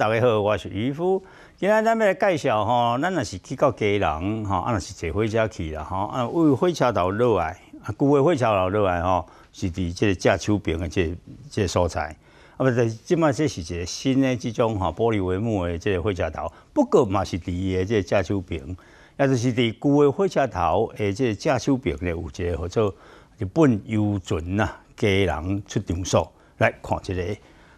大家好，我是渔夫。今天咱要来介绍吼，咱若是去到家人吼，啊若是坐火车去啦吼，啊，火车头落来，啊，旧的火车头落来吼，是伫即个架手饼的即即所在。啊，不，即阵即是一个新的这种哈玻璃帷幕的即个火车头，不过嘛是伫个即架手饼，也就是伫旧的火车头，诶，即架手饼咧有一个叫做日本标准呐，家人出场所来看一个。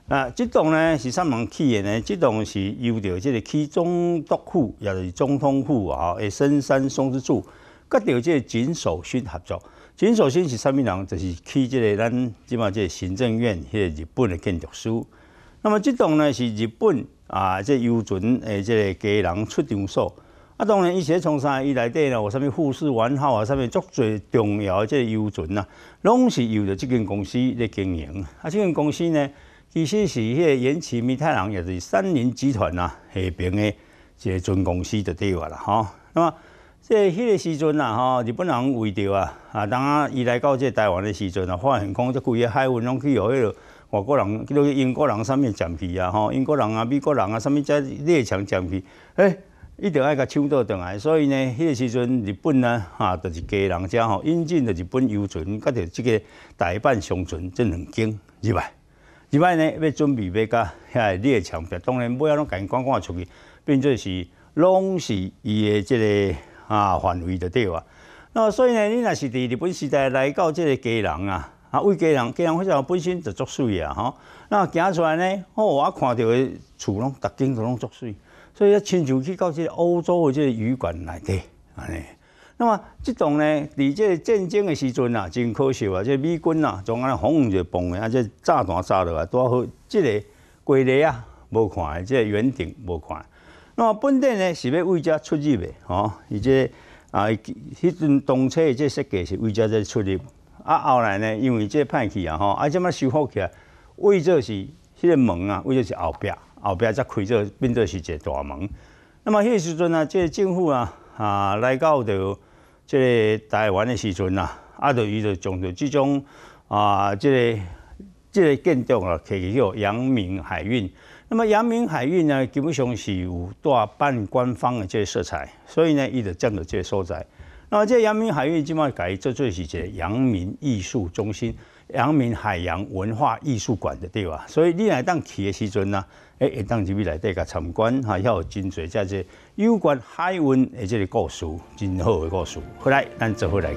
啊，这栋呢是三盟企业呢，这栋是由着这个起总督府，也是总统府啊，诶，深山松之助，着即这井守勋合作。井守勋是啥物人？就是起这个咱即嘛这行政院迄个日本的建筑师。那么这栋呢是日本啊，这游船诶，这个家人出场所。啊，当然是咧从三伊内底呢，有啥物富士完号啊，啥物足最重要这游船啊，拢是由着这间公司咧经营。啊，这间公司呢？其实是迄个延琦米太郎，也是三菱集团呐，下边的个船公司的地方啦，吼，那么在迄个时阵呐，吼，日本人为着啊，啊，当伊来到这台湾的时阵啊，发现讲这几个海运拢去学迄个外国人，叫做英国人，上面占皮啊，吼，英国人啊、美国人啊，上面只列强占皮，哎，一定要爱甲抢倒转来。所以呢，迄个时阵日本呢，哈，就是家人家吼引进的日本游船，甲着即个台版商船这两件，是吧？另摆呢，要准备要甲遐列强，当然不要拢甲伊赶赶出去，变做是拢是伊的即个啊范围的对啊。那所以呢，你若是伫日本时代来到即个家人啊，啊，为家人，家人非常本身就作祟啊，吼。那行出来呢，哦，我看到的厝拢逐间都拢作祟，所以要亲像去到即个欧洲的即个旅馆内底安尼。那么这种呢，伫这战争嘅时阵啊，真可惜啊！这美军啊，从安尼轰轰就崩嘅，啊，这炸弹炸落来，多好，这个龟雷啊，无看，这圆顶无看。那么本地呢是要为家出入的，吼，以且啊，迄阵动车这设计是为家在出入。啊，后来呢，因为这叛起啊，吼，啊，这么修复起来，为这是迄个门啊，为这是后壁，后壁再开这变做是一个大门。那么迄时阵呢，这政府啊，啊，来到着即个台湾的时阵啊，啊，就伊就从着即种啊，即个即个建筑啊，可起叫阳明海运。那么阳明海运呢，基本上是有大半官方的即个色彩，所以呢，伊就占着即个所在。那么这阳明海运即卖改，这最是这阳明艺术中心。阳明海洋文化艺术馆的对吧？所以你来当去的时阵呢，哎，当入去来对个参观哈，要有精粹，就有关海运的这个故事，真好的故事。好来，咱做回来。